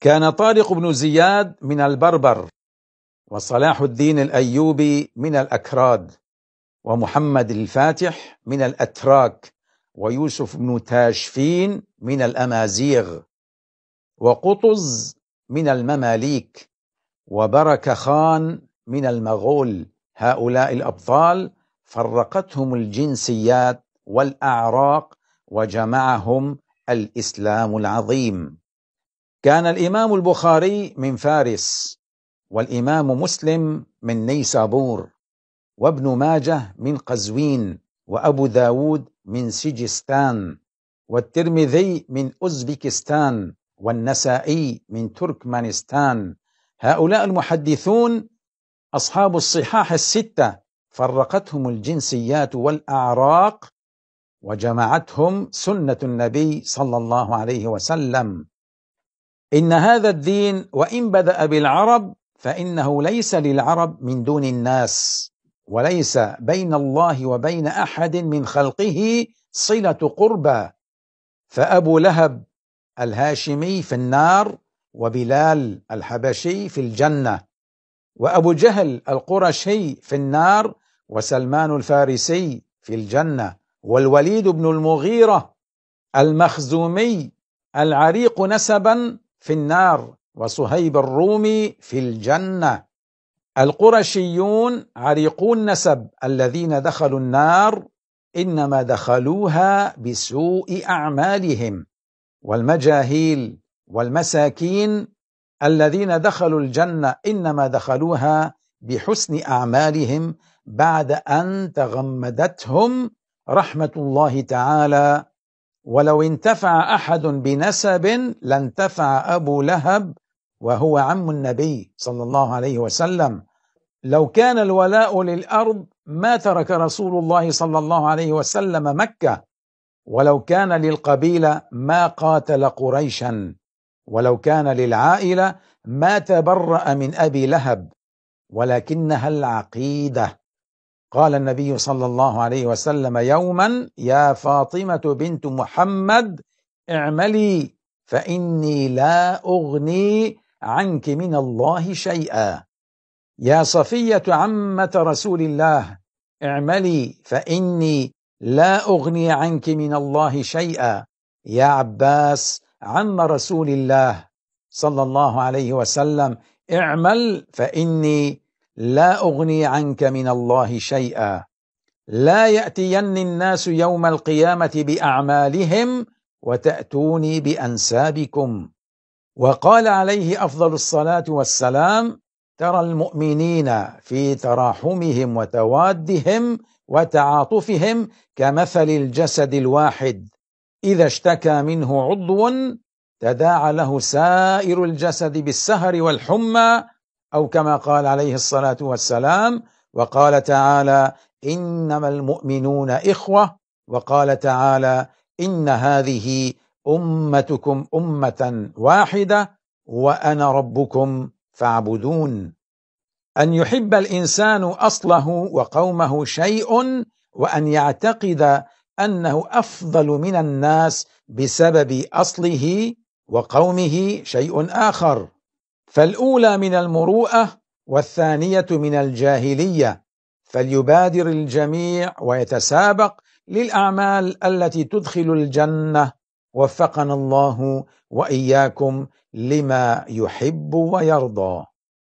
كان طارق بن زياد من البربر وصلاح الدين الأيوبي من الأكراد ومحمد الفاتح من الأتراك ويوسف بن تاشفين من الأمازيغ وقطز من المماليك وبرك خان من المغول هؤلاء الأبطال فرقتهم الجنسيات والأعراق وجمعهم الإسلام العظيم كان الإمام البخاري من فارس والإمام مسلم من نيسابور وابن ماجه من قزوين وأبو داود من سجستان والترمذي من أوزبكستان والنسائي من تركمانستان هؤلاء المحدثون أصحاب الصحاح الستة فرقتهم الجنسيات والأعراق وجمعتهم سنة النبي صلى الله عليه وسلم إن هذا الدين وإن بدأ بالعرب فإنه ليس للعرب من دون الناس وليس بين الله وبين أحد من خلقه صلة قربى فأبو لهب الهاشمي في النار وبلال الحبشي في الجنة وأبو جهل القرشي في النار وسلمان الفارسي في الجنة والوليد بن المغيرة المخزومي العريق نسبا في النار وصهيب الرومي في الجنة القرشيون عريقو النسب الذين دخلوا النار إنما دخلوها بسوء أعمالهم والمجاهيل والمساكين الذين دخلوا الجنة إنما دخلوها بحسن أعمالهم بعد أن تغمدتهم رحمة الله تعالى ولو انتفع احد بنسب لانتفع ابو لهب وهو عم النبي صلى الله عليه وسلم لو كان الولاء للارض ما ترك رسول الله صلى الله عليه وسلم مكه ولو كان للقبيله ما قاتل قريشا ولو كان للعائله ما تبرأ من ابي لهب ولكنها العقيده قال النبي صلى الله عليه وسلم يوما يا فاطمة بنت محمد اعملي فإني لا أغني عنك من الله شيئا يا صفية عمة رسول الله اعملي فإني لا أغني عنك من الله شيئا يا عباس عم رسول الله صلى الله عليه وسلم اعمل فإني لا أغني عنك من الله شيئا لا يأتيني الناس يوم القيامة بأعمالهم وتأتوني بأنسابكم وقال عليه أفضل الصلاة والسلام ترى المؤمنين في تراحمهم وتوادهم وتعاطفهم كمثل الجسد الواحد إذا اشتكى منه عضو تداعى له سائر الجسد بالسهر والحمى أو كما قال عليه الصلاة والسلام وقال تعالى إنما المؤمنون إخوة وقال تعالى إن هذه أمتكم أمة واحدة وأنا ربكم فاعبدون أن يحب الإنسان أصله وقومه شيء وأن يعتقد أنه أفضل من الناس بسبب أصله وقومه شيء آخر فالأولى من المروءة والثانية من الجاهلية فليبادر الجميع ويتسابق للأعمال التي تدخل الجنة وفقنا الله وإياكم لما يحب ويرضى